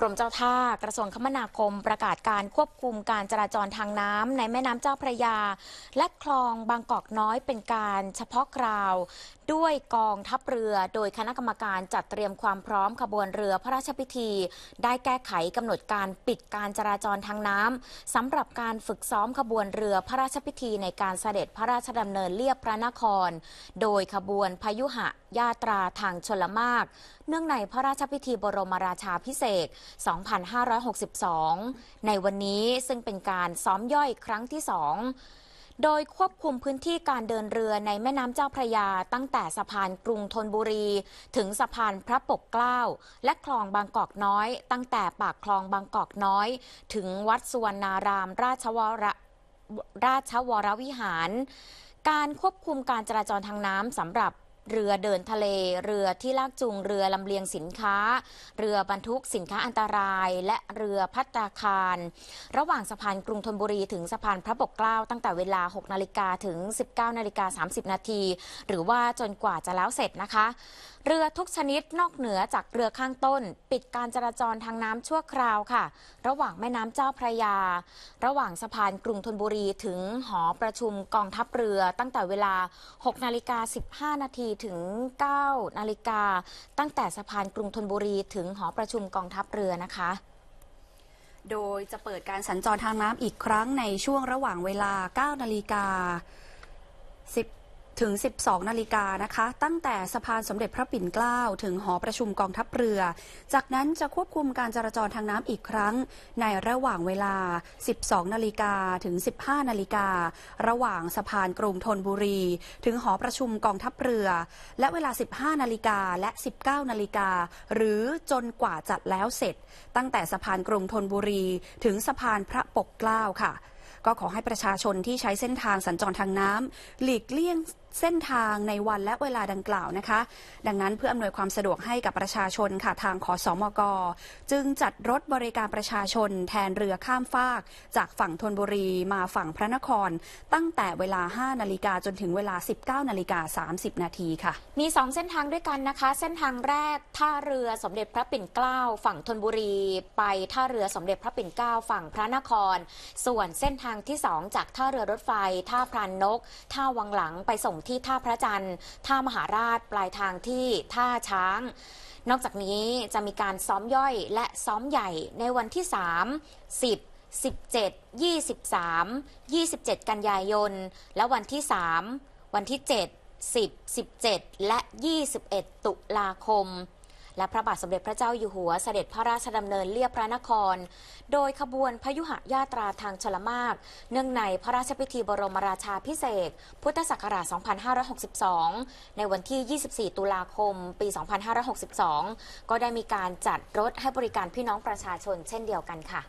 กรมเจ้าท่ากระทรวงคมนาคมประกาศการควบคุมการจราจรทางน้ำ ในแม่น้ำเจ้าพระยา และคลองบางกอกน้อยเป็นการเฉพาะคราว ด้วยกองทัพเรือโดยคณะกรรมการจัดเตรียมความพร้อมขบวนเรือพระราชพิธี ได้แก้ไขกำหนดการปิดการจราจรทางน้ำ สำหรับการฝึกซ้อมขบวนเรือพระราชพิธีในการเสด็จพระราชดำเนินเลียบพระนคร โดยขบวนพยุหะยาตราทางชลมาก เนื่องในพระราชพิธีบรมราชาพิเศษ2562 ในวันนี้ซึ่งเป็นการซ้อมย่อยครั้งที่2โดยควบคุมพื้นที่การเดินเรือในแม่น้ำเจ้าพระยา ตั้งแต่สะพานกรุงธนบุรีถึงสะพานพระปกเกล้าและคลองบางกอกน้อยตั้งแต่ปากคลองบางกอกน้อย ถึงวัดสุวรรณารามราชวรราชวรวิหาร การควบคุมการจราจรทางน้ำสำหรับเรือเดินทะเลเรือที่ลากจูงเรือลำเลียงสินค้าเรือบรรทุกสินค้าอันตรายและเรือพัตตาคาร ระหว่างสะพานกรุงธนบุรีถึงสะพานพระปกเกล้าตั้งแต่เวลา6นาฬิกาถึง19นาฬิกา30นาทีหรือว่าจนกว่าจะแล้วเสร็จนะคะ เรือทุกชนิดนอกเหนือจากเรือข้างต้น ปิดการจราจรทางน้ำชั่วคราวค่ะ ระหว่างแม่น้ำเจ้าพระยา ระหว่างสะพานกรุงธนบุรีถึงหอประชุมกองทัพเรือตั้งแต่เวลา6นาฬิกา15นาทีถึง9นาฬิกาตั้งแต่สะพานกรุงธนบุรีถึงหอประชุมกองทัพเรือนะคะ โดยจะเปิดการสัญจรทางน้ำอีกครั้งในช่วงระหว่างเวลา9นาฬิกาถึง 12 นาฬิกานะคะ ตั้งแต่สะพานสมเด็จพระปิ่นเกล้า ถึงหอประชุมกองทัพเรือ จากนั้นจะควบคุมการจราจรทางน้ำอีกครั้ง ในระหว่างเวลา 12 นาฬิกาถึง 15 นาฬิกา ระหว่างสะพานกรุงธนบุรี ถึงหอประชุมกองทัพเรือ และเวลา 15 นาฬิกาและ 19 นาฬิกา หรือจนกว่าจัดแล้วเสร็จ ตั้งแต่สะพานกรุงธนบุรี ถึงสะพานพระปกเกล้า ค่ะ ก็ขอให้ประชาชนที่ใช้เส้นทางสัญจรทางน้ำหลีกเลี่ยงเส้นทางในวันและเวลาดังกล่าวนะคะ ดังนั้นเพื่ออำนวยความสะดวกให้กับประชาชนค่ะ ทางขอสอมก จึงจัดรถบริการประชาชนแทนเรือข้ามฟาก จากฝั่งธนบุรีมาฝั่งพระนคร ตั้งแต่เวลา 5นาฬิกาจนถึงเวลา 19นาฬิกา30นาทีค่ะ มี 2 เส้นทางด้วยกันนะคะ เส้นทางแรก ท่าเรือสมเด็จพระปิ่นเกล้าฝั่งธนบุรีไปท่าเรือสมเด็จพระปิ่นเกล้า ฝั่งพระนคร ส่วนเส้นทางที่ 2 จากท่าเรือรถไฟ ท่าพรานนก ท่าวังหลังไปส่งที่ท่าพระจันทร์ ท่ามหาราช ปลายทางที่ท่าช้าง นอกจากนี้จะมีการซ้อมย่อยและซ้อมใหญ่ในวันที่ 3 10 17 23 27 กันยายน และวันที่ 3 วันที่ 7 10 17 และ 21 ตุลาคมและพระบาทสมเด็จพระเจ้าอยู่หัวเสด็จพระราชดำเนินเลียบพระนคร โดยขบวนพยุหญาตราทางชลมากเนื่องในพระราชพิธีบรมราชาพิเศษ พุทธศักราช 2562 ในวันที่ 24 ตุลาคมปี 2562 ก็ได้มีการจัดรถให้บริการพี่น้องประชาชนเช่นเดียวกันค่ะ